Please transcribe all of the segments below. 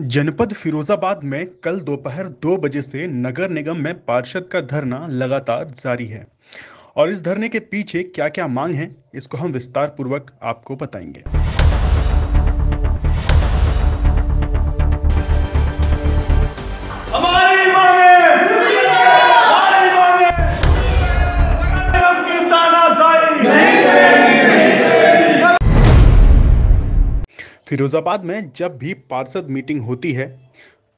जनपद फिरोजाबाद में कल दोपहर दो बजे से नगर निगम में पार्षद का धरना लगातार जारी है और इस धरने के पीछे क्या क्या मांग है इसको हम विस्तार पूर्वक आपको बताएंगे फिरोजाबाद में जब भी पार्षद मीटिंग होती है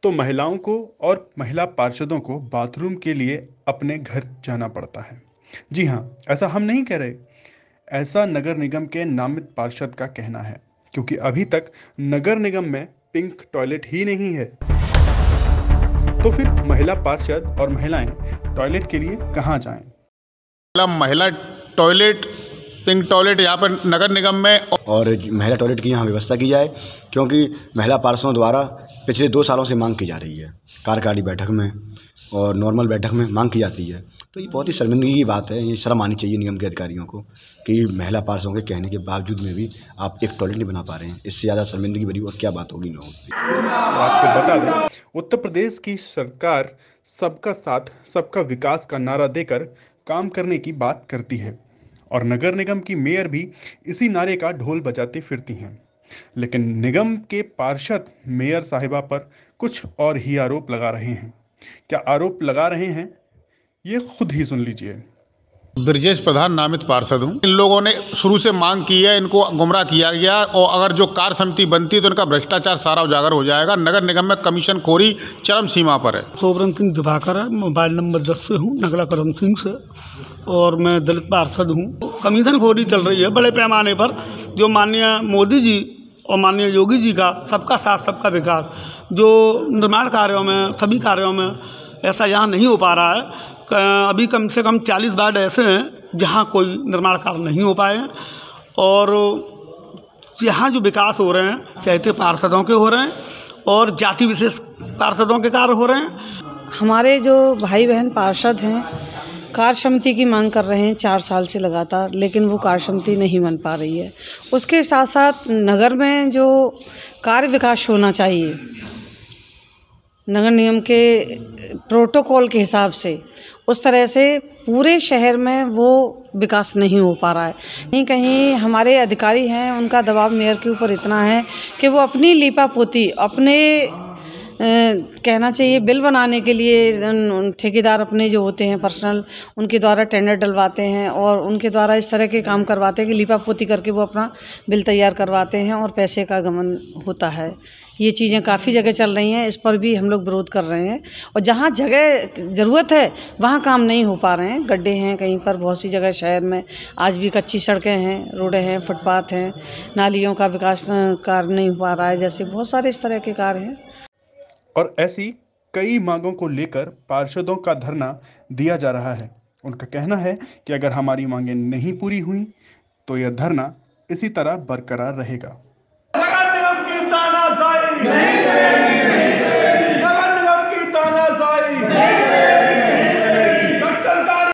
तो महिलाओं को और महिला पार्षदों को बाथरूम के लिए अपने घर जाना पड़ता है जी हाँ ऐसा हम नहीं कह रहे ऐसा नगर निगम के नामित पार्षद का कहना है क्योंकि अभी तक नगर निगम में पिंक टॉयलेट ही नहीं है तो फिर महिला पार्षद और महिलाएं टॉयलेट के लिए कहाँ जाएं? महिला टॉयलेट पिंक टॉयलेट यहाँ पर नगर निगम में और महिला टॉयलेट की यहाँ व्यवस्था की जाए क्योंकि महिला पार्षदों द्वारा पिछले दो सालों से मांग की जा रही है कार्यकारी बैठक में और नॉर्मल बैठक में मांग की जाती है तो ये बहुत ही शर्मिंदगी की बात है ये शर्म आनी चाहिए निगम के अधिकारियों को कि महिला पार्षदों के कहने के बावजूद में भी आप एक टॉयलेट नहीं बना पा रहे हैं इससे ज़्यादा शर्मिंदगी भरी और क्या बात होगी लोगों की आपको बता दें उत्तर प्रदेश की सरकार सबका साथ सबका विकास का नारा देकर काम करने की बात करती है और नगर निगम की मेयर भी इसी नारे का ढोल बजाती फिरती हैं लेकिन निगम के पार्षद मेयर साहिबा पर कुछ और ही आरोप लगा रहे हैं क्या आरोप लगा रहे हैं ये खुद ही सुन लीजिए ब्रजेश प्रधान नामित पार्षद हूँ इन लोगों ने शुरू से मांग की है इनको गुमराह किया गया और अगर जो कार्य समिति बनती तो इनका भ्रष्टाचार सारा उजागर हो जाएगा नगर निगम में कमीशन खोरी चरम सीमा पर है सोबरन सिंह दिभाकर है मोबाइल नंबर दस से हूँ नगला करम सिंह से और मैं दलित पार्षद हूँ कमीशन खोरी चल रही है बड़े पैमाने पर जो माननीय मोदी जी और माननीय योगी जी का सबका साथ सबका विकास जो निर्माण कार्यों में सभी कार्यों में ऐसा यहाँ नहीं हो पा रहा है अभी कम से कम चालीस वार्ड ऐसे हैं जहाँ कोई निर्माण कार्य नहीं हो पाए और यहाँ जो विकास हो रहे हैं चैत्य पार्षदों के हो रहे हैं और जाति विशेष पार्षदों के कार्य हो रहे हैं हमारे जो भाई बहन पार्षद हैं कार्यक्षमति की मांग कर रहे हैं चार साल से लगातार लेकिन वो कार्यक्षमति नहीं बन पा रही है उसके साथ साथ नगर में जो कार्य विकास होना चाहिए नगर निगम के प्रोटोकॉल के हिसाब से उस तरह से पूरे शहर में वो विकास नहीं हो पा रहा है कहीं कहीं हमारे अधिकारी हैं उनका दबाव मेयर के ऊपर इतना है कि वो अपनी लिपा पोती अपने कहना चाहिए बिल बनाने के लिए ठेकेदार अपने जो होते हैं पर्सनल उनके द्वारा टेंडर डलवाते हैं और उनके द्वारा इस तरह के काम करवाते हैं कि लिपा पोती करके वो अपना बिल तैयार करवाते हैं और पैसे का गमन होता है ये चीज़ें काफ़ी जगह चल रही हैं इस पर भी हम लोग विरोध कर रहे हैं और जहाँ जगह ज़रूरत है वहाँ काम नहीं हो पा रहे हैं गड्ढे हैं कहीं पर बहुत सी जगह शहर में आज भी कच्ची सड़कें हैं रोडें हैं फुटपाथ हैं नालियों का विकास कार्य नहीं हो पा रहा है जैसे बहुत सारे इस तरह के कार्य हैं और ऐसी कई मांगों को लेकर पार्षदों का धरना दिया जा रहा है उनका कहना है कि अगर हमारी मांगे नहीं पूरी हुई तो यह धरना इसी तरह बरकरार रहेगा